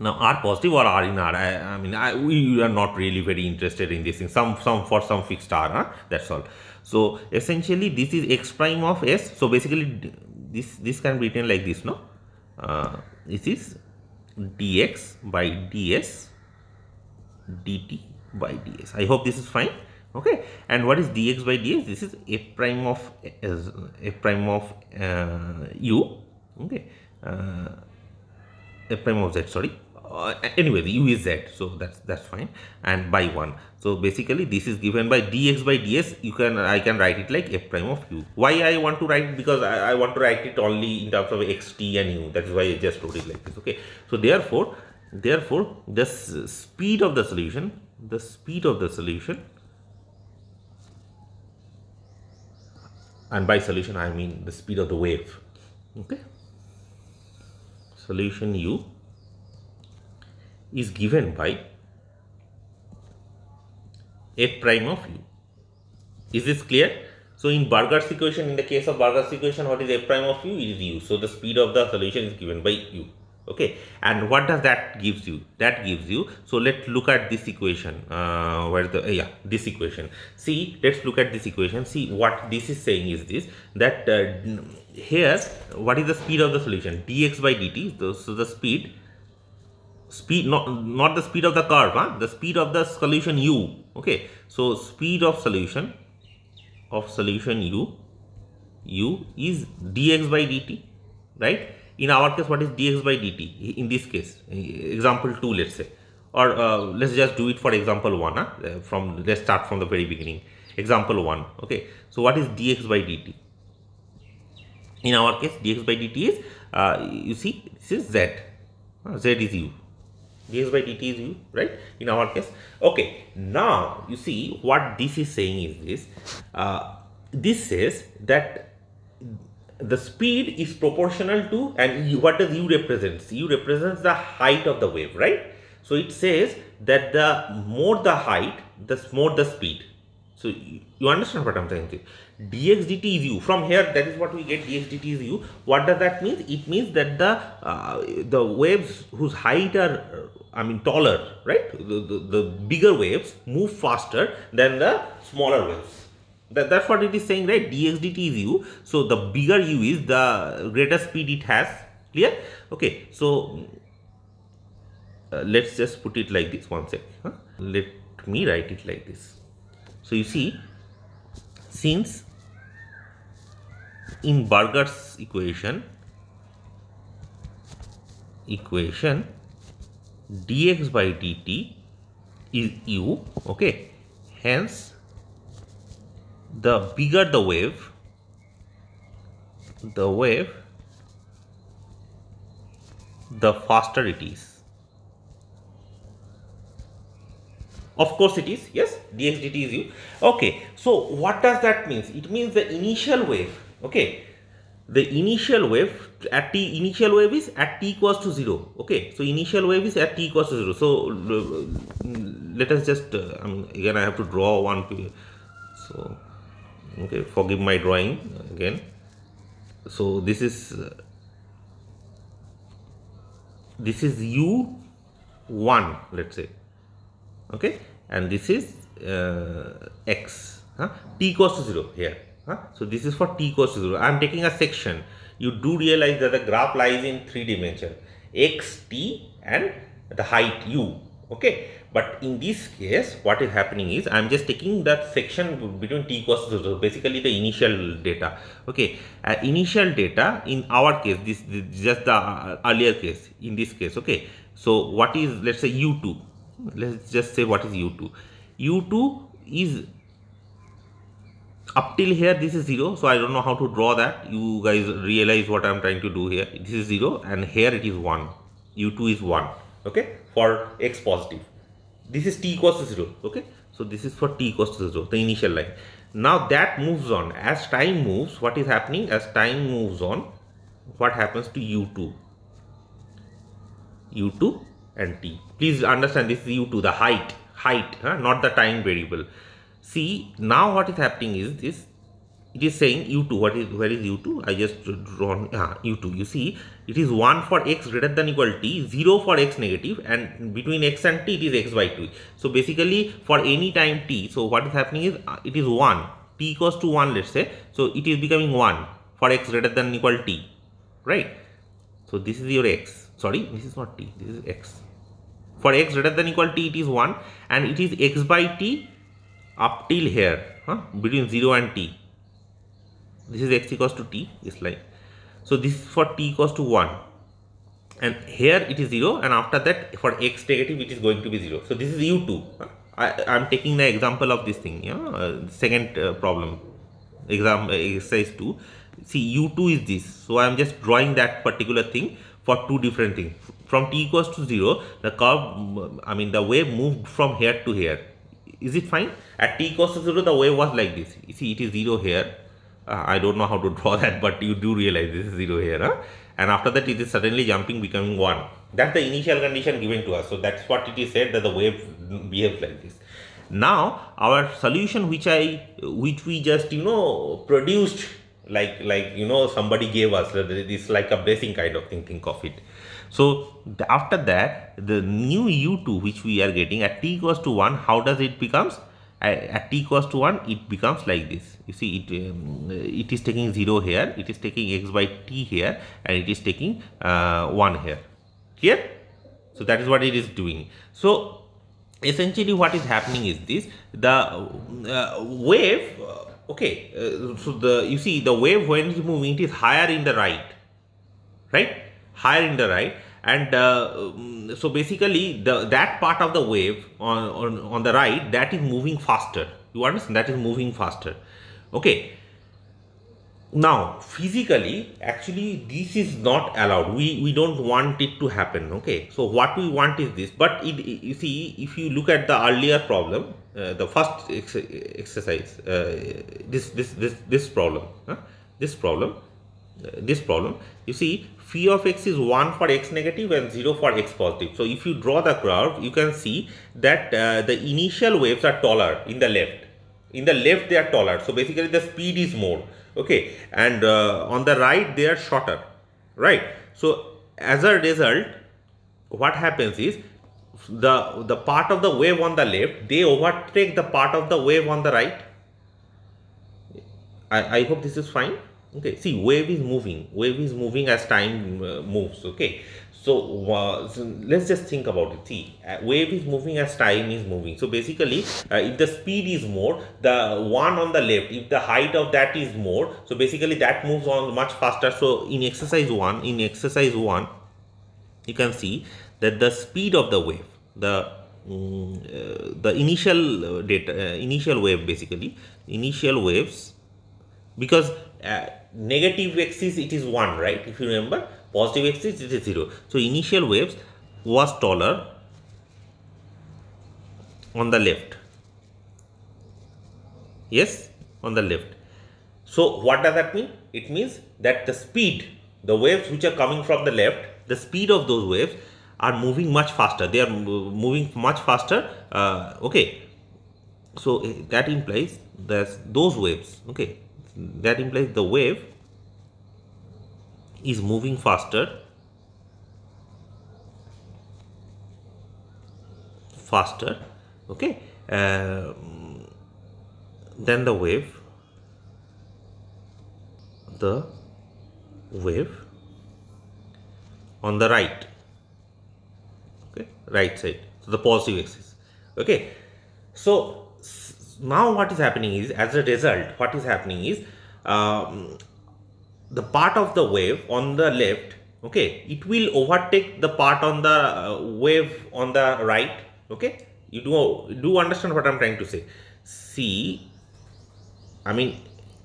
now r positive or r in r i, I mean I, we are not really very interested in this thing some some for some fixed r huh? that's all so essentially this is x prime of s so basically this this can be written like this no uh, this is dx by ds dt by ds i hope this is fine okay and what is dx by ds this is a prime of f prime of uh, u okay uh, a prime of z sorry uh, anyway the u is z so that's that's fine and by 1 so basically this is given by dx by ds you can i can write it like f prime of u why i want to write because I, I want to write it only in terms of xt and u that is why i just wrote it like this okay so therefore therefore the speed of the solution the speed of the solution and by solution i mean the speed of the wave okay solution u is given by f prime of u. Is this clear? So in Burger's equation, in the case of Burger's equation, what is f prime of u? It is u. So the speed of the solution is given by u. Okay. And what does that gives you? That gives you. So let's look at this equation. Uh, where the uh, yeah this equation. See, let's look at this equation. See what this is saying is this that uh, here what is the speed of the solution? dx by dt. So, so the speed speed not not the speed of the curve huh? the speed of the solution u okay so speed of solution of solution u u is dx by dt right in our case what is dx by dt in this case example 2 let's say or uh, let's just do it for example 1 huh? Uh, from let's start from the very beginning example 1 okay so what is dx by dt in our case dx by dt is uh, you see this is z uh, z is u dx by dt is u right in our case okay now you see what this is saying is this uh, this says that the speed is proportional to and u, what does u represents u represents the height of the wave right so it says that the more the height the more the speed so you understand what I'm saying dx dt is u from here that is what we get dx dt is u what does that mean it means that the uh, the waves whose height are I mean taller, right? The, the, the, bigger waves move faster than the smaller waves. That, that's what it is saying, right? dx dt is u. So the bigger u is, the greater speed it has. Clear? Okay. So uh, let's just put it like this. One sec. Huh? Let me write it like this. So you see, since in Burger's equation, equation dx by dt is u okay hence the bigger the wave the wave the faster it is of course it is yes dx dt is u okay so what does that mean? it means the initial wave okay the initial wave at t initial wave is at t equals to 0 okay so initial wave is at t equals to 0 so let us just uh, I mean, again I have to draw one so okay forgive my drawing again so this is uh, this is u1 let's say okay and this is uh, x huh? t equals to 0 here so this is for t equals to 0. I am taking a section. You do realize that the graph lies in three dimension x, t and the height u. Okay. But in this case, what is happening is I am just taking that section between t equals to 0, basically the initial data. Okay, uh, initial data in our case, this, this just the uh, earlier case, in this case. Okay, so what is let's say u2? Let's just say what is u2? u2 is up till here this is 0 so I don't know how to draw that you guys realize what I'm trying to do here this is 0 and here it is 1 u2 is 1 okay for x positive this is t equals to 0 okay so this is for t equals to 0 the initial line now that moves on as time moves what is happening as time moves on what happens to u2 u2 and t please understand this is u2 the height height huh? not the time variable see now what is happening is this it is saying u2 what is where is u2 i just drawn uh, u2 you see it is 1 for x greater than equal t 0 for x negative and between x and t it is x by 2 so basically for any time t so what is happening is uh, it is 1 t equals to 1 let's say so it is becoming 1 for x greater than equal t right so this is your x sorry this is not t this is x for x greater than equal t it is 1 and it is x by t up till here huh, between 0 and t this is x equals to t this line so this is for t equals to 1 and here it is 0 and after that for x negative it is going to be 0 so this is u2 huh? I am taking the example of this thing yeah uh, second uh, problem exam uh, exercise 2 see u2 is this so i am just drawing that particular thing for two different things from t equals to 0 the curve i mean the wave moved from here to here is it fine? At t equals to 0, the wave was like this. You see, it is 0 here. Uh, I don't know how to draw that, but you do realize this is 0 here. Huh? And after that, it is suddenly jumping, becoming 1. That's the initial condition given to us. So that's what it is said that the wave behaves like this. Now, our solution which I, which we just, you know, produced like like you know somebody gave us it's like a blessing kind of thing think of it so after that the new u2 which we are getting at t equals to 1 how does it becomes at t equals to 1 it becomes like this you see it um, it is taking 0 here it is taking x by t here and it is taking uh, 1 here clear so that is what it is doing so essentially what is happening is this the uh, wave uh, okay uh, so the you see the wave when it's moving it is higher in the right right higher in the right and uh, mm, so basically the that part of the wave on, on on the right that is moving faster you understand that is moving faster okay now physically actually this is not allowed we we don't want it to happen okay so what we want is this but it, you see if you look at the earlier problem uh, the first ex exercise uh, this this this this problem huh? this problem uh, this problem you see phi of x is 1 for x negative and 0 for x positive so if you draw the curve you can see that uh, the initial waves are taller in the left in the left they are taller so basically the speed is more okay and uh, on the right they are shorter right so as a result what happens is the the part of the wave on the left they overtake the part of the wave on the right i i hope this is fine okay see wave is moving wave is moving as time uh, moves okay so, uh, so, let's just think about it. See, uh, wave is moving as time is moving. So basically, uh, if the speed is more, the one on the left, if the height of that is more, so basically that moves on much faster. So in exercise one, in exercise one, you can see that the speed of the wave, the mm, uh, the initial uh, data, initial wave basically, initial waves, because negative axis it is one, right? If you remember, positive axis it is 0 so initial waves was taller on the left yes on the left so what does that mean it means that the speed the waves which are coming from the left the speed of those waves are moving much faster they are moving much faster uh, okay so eh, that implies that those waves okay that implies the wave is moving faster faster okay uh, than the wave the wave on the right okay right side so the positive axis okay so now what is happening is as a result what is happening is um, the part of the wave on the left okay it will overtake the part on the uh, wave on the right okay you do do understand what i'm trying to say see i mean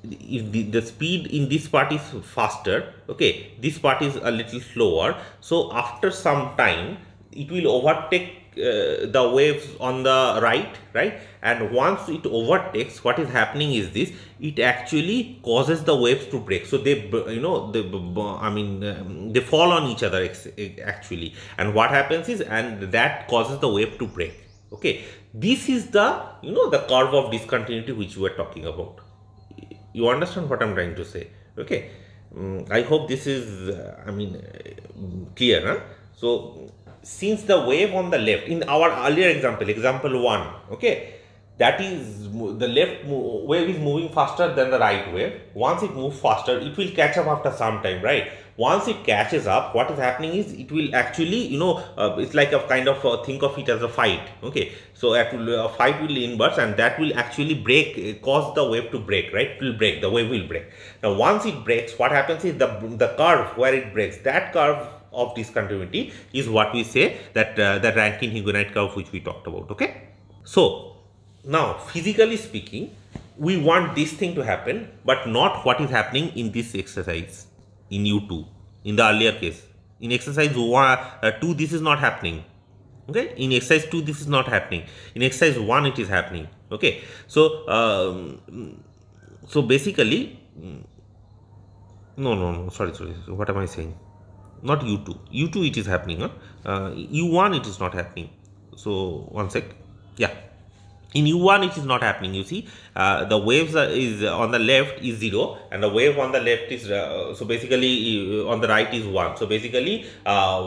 if the, the, speed in this part is faster okay this part is a little slower so after some time it will overtake uh, the waves on the right right and once it overtakes what is happening is this it actually causes the waves to break so they you know they i mean um, they fall on each other actually and what happens is and that causes the wave to break okay this is the you know the curve of discontinuity which we are talking about you understand what i'm trying to say okay um, i hope this is uh, i mean uh, clear huh? so since the wave on the left in our earlier example example one okay that is the left wave is moving faster than the right wave once it moves faster it will catch up after some time right once it catches up what is happening is it will actually you know uh, it's like a kind of uh, think of it as a fight okay so a fight will inverse and that will actually break uh, cause the wave to break right it will break the wave will break now once it breaks what happens is the the curve where it breaks that curve of discontinuity is what we say that uh, the Rankine-Huguenot curve which we talked about, okay? So now physically speaking, we want this thing to happen, but not what is happening in this exercise in U2 in the earlier case. In exercise one, uh, 2, this is not happening. Okay, in exercise 2, this is not happening. In exercise 1, it is happening. Okay, so um, so basically, mm, no, no, no, sorry, sorry, what am I saying? not u2 u2 it is happening huh? uh, u1 it is not happening so one sec yeah in u1 it is not happening you see uh, the waves are, is on the left is 0 and the wave on the left is uh, so basically uh, on the right is 1 so basically uh,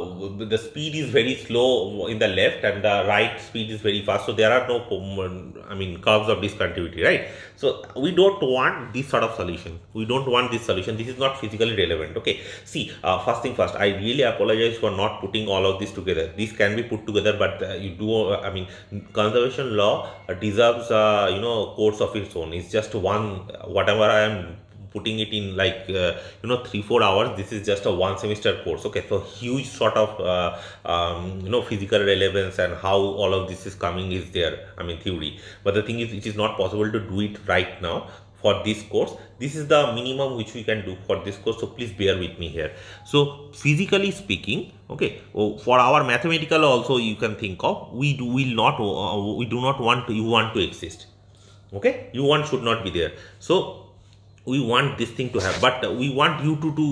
the speed is very slow in the left and the right speed is very fast so there are no i mean curves of discontinuity right so we don't want this sort of solution we don't want this solution this is not physically relevant okay see first thing first i really apologize for not putting all of this together this can be put together but you do i mean conservation law deserves you know course of its own it's just one whatever i am putting it in like uh, you know three four hours this is just a one semester course okay so huge sort of uh, um, you know physical relevance and how all of this is coming is there i mean theory but the thing is it is not possible to do it right now for this course this is the minimum which we can do for this course so please bear with me here so physically speaking okay oh, for our mathematical also you can think of we do will not uh, we do not want to, you want to exist okay you want should not be there so we want this thing to have but we want u2 to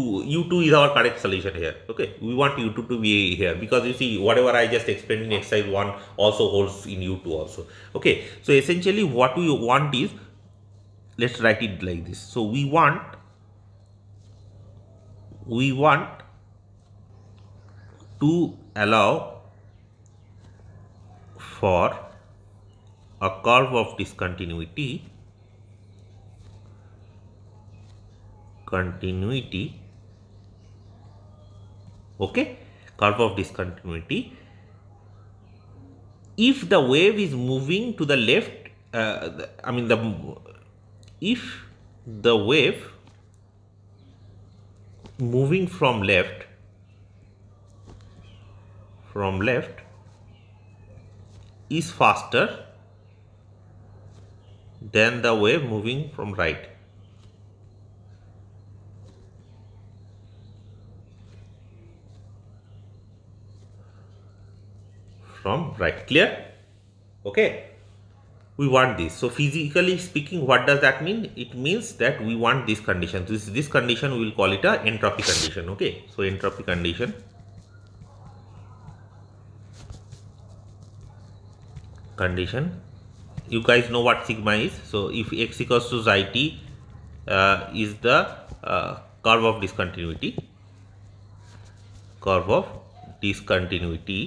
u2 is our correct solution here okay we want u2 to be here because you see whatever i just explained in exercise 1 also holds in u2 also okay so essentially what we want is let's write it like this so we want we want to allow for a curve of discontinuity continuity okay curve of discontinuity if the wave is moving to the left uh, the, I mean the if the wave moving from left from left is faster than the wave moving from right. From right, clear? Okay, we want this. So physically speaking, what does that mean? It means that we want this condition. This, this condition we will call it a entropy condition. Okay, so entropy condition. Condition you guys know what sigma is so if x equals to xi t uh, is the uh, curve of discontinuity curve of discontinuity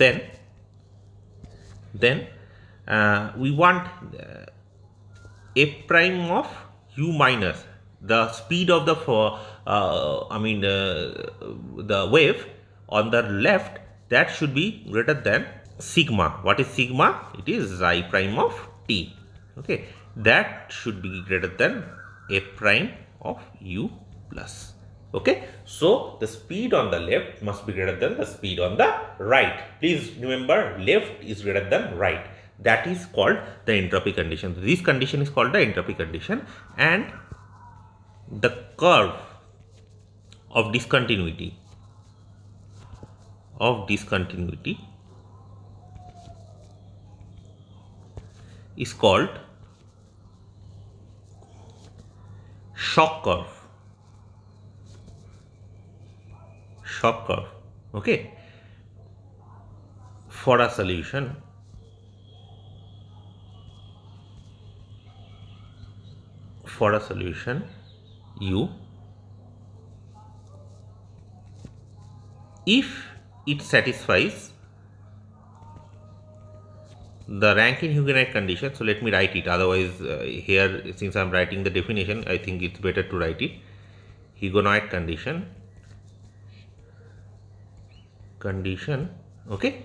then then uh, we want f uh, prime of u minus the speed of the uh, I mean uh, the wave on the left that should be greater than sigma. What is sigma? It is xi prime of t. Okay, that should be greater than f prime of u plus. Okay, so the speed on the left must be greater than the speed on the right. Please remember left is greater than right. That is called the entropy condition. This condition is called the entropy condition and the curve of discontinuity of discontinuity is called shock curve. Shock curve, okay, for a solution. For a solution, u. if it satisfies the Rankine Huguenot condition. So let me write it. Otherwise, uh, here since I'm writing the definition, I think it's better to write it. Huguenot condition condition okay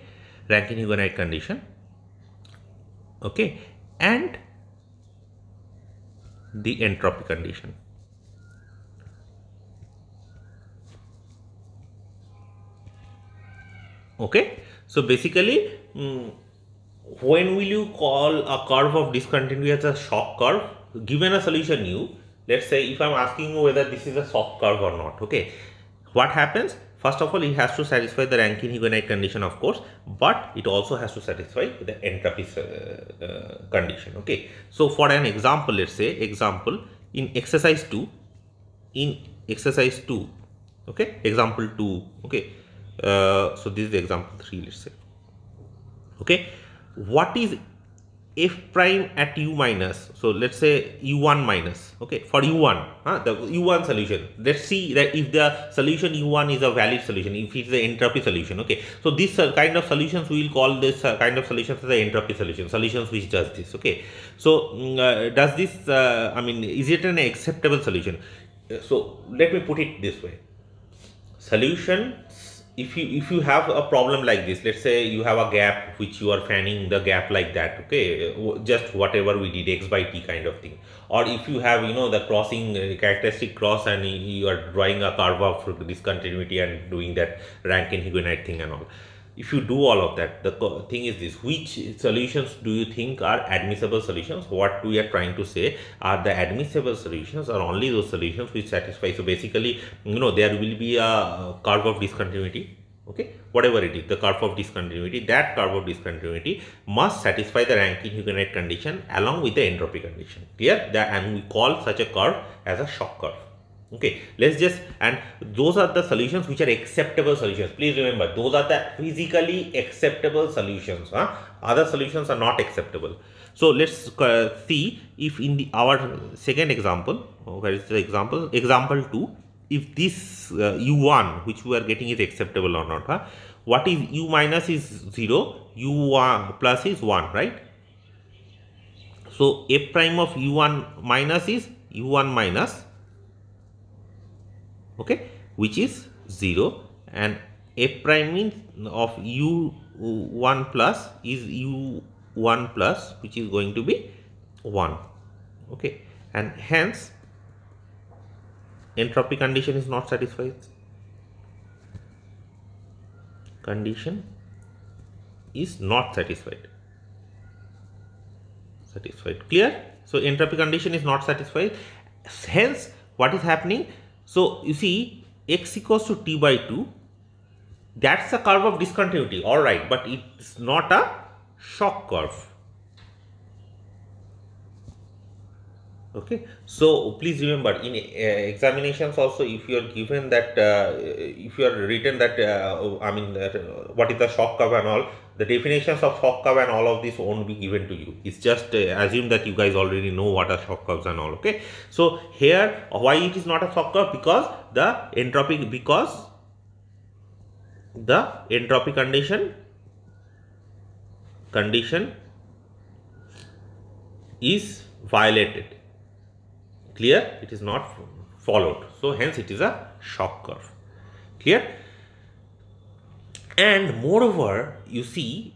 Rankine Huguenot condition okay and the entropy condition okay so basically mm, when will you call a curve of discontinuity as a shock curve given a solution u let's say if i'm asking you whether this is a shock curve or not okay what happens first of all it has to satisfy the rankine hugonite condition of course but it also has to satisfy the entropy uh, uh, condition okay so for an example let's say example in exercise 2 in exercise 2 okay example 2 okay uh, so this is the example 3 let's say okay what is f prime at u minus so let's say u1 minus okay for u1 huh, the u1 solution let's see that if the solution u1 is a valid solution if it's the entropy solution okay so this uh, kind of solutions we will call this uh, kind of solutions as the entropy solution solutions which does this okay so mm, uh, does this i mean is it an acceptable solution so let me put it this way solution if you if you have a problem like this let's say you have a gap which you are fanning the gap like that okay just whatever we did x by t kind of thing or if you have you know the crossing uh, characteristic cross and you are drawing a curve of discontinuity and doing that rankine higuinite thing and all if you do all of that the thing is this which solutions do you think are admissible solutions what we are trying to say are the admissible solutions are only those solutions which satisfy so basically you know there will be a curve of discontinuity okay whatever it is the curve of discontinuity that curve of discontinuity must satisfy the rankine huguenot condition along with the entropy condition clear that and we call such a curve as a shock curve okay let's just and those are the solutions which are acceptable solutions please remember those are the physically acceptable solutions huh? other solutions are not acceptable so let's uh, see if in the our second example oh, where is the example example 2 if this uh, u1 which we are getting is acceptable or not huh? what is u minus is 0 u1 plus is 1 right so f prime of u1 minus is u1 minus okay which is 0 and f prime means of u1 plus is u1 plus which is going to be 1 okay and hence entropy condition is not satisfied condition is not satisfied satisfied clear so entropy condition is not satisfied hence what is happening so you see x equals to t by 2 that's a curve of discontinuity all right but it's not a shock curve okay so please remember in uh, examinations also if you are given that uh, if you are written that uh, i mean that, uh, what is the shock curve and all the definitions of shock curve and all of this won't be given to you it's just uh, assume that you guys already know what are shock curves and all okay so here why it is not a shock curve because the entropic because the entropy condition condition is violated clear it is not followed so hence it is a shock curve clear and moreover you see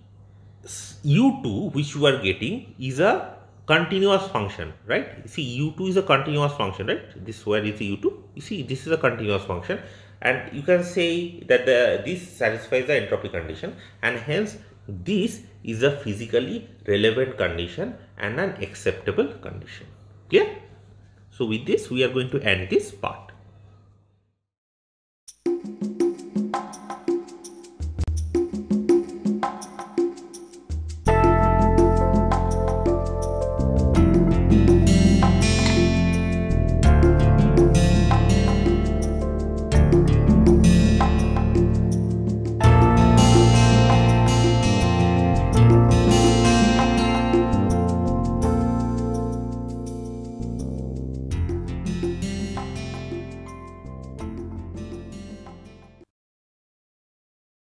u2 which you are getting is a continuous function right see u2 is a continuous function right this where is u2 you see this is a continuous function and you can say that the, this satisfies the entropy condition and hence this is a physically relevant condition and an acceptable condition clear so with this we are going to end this part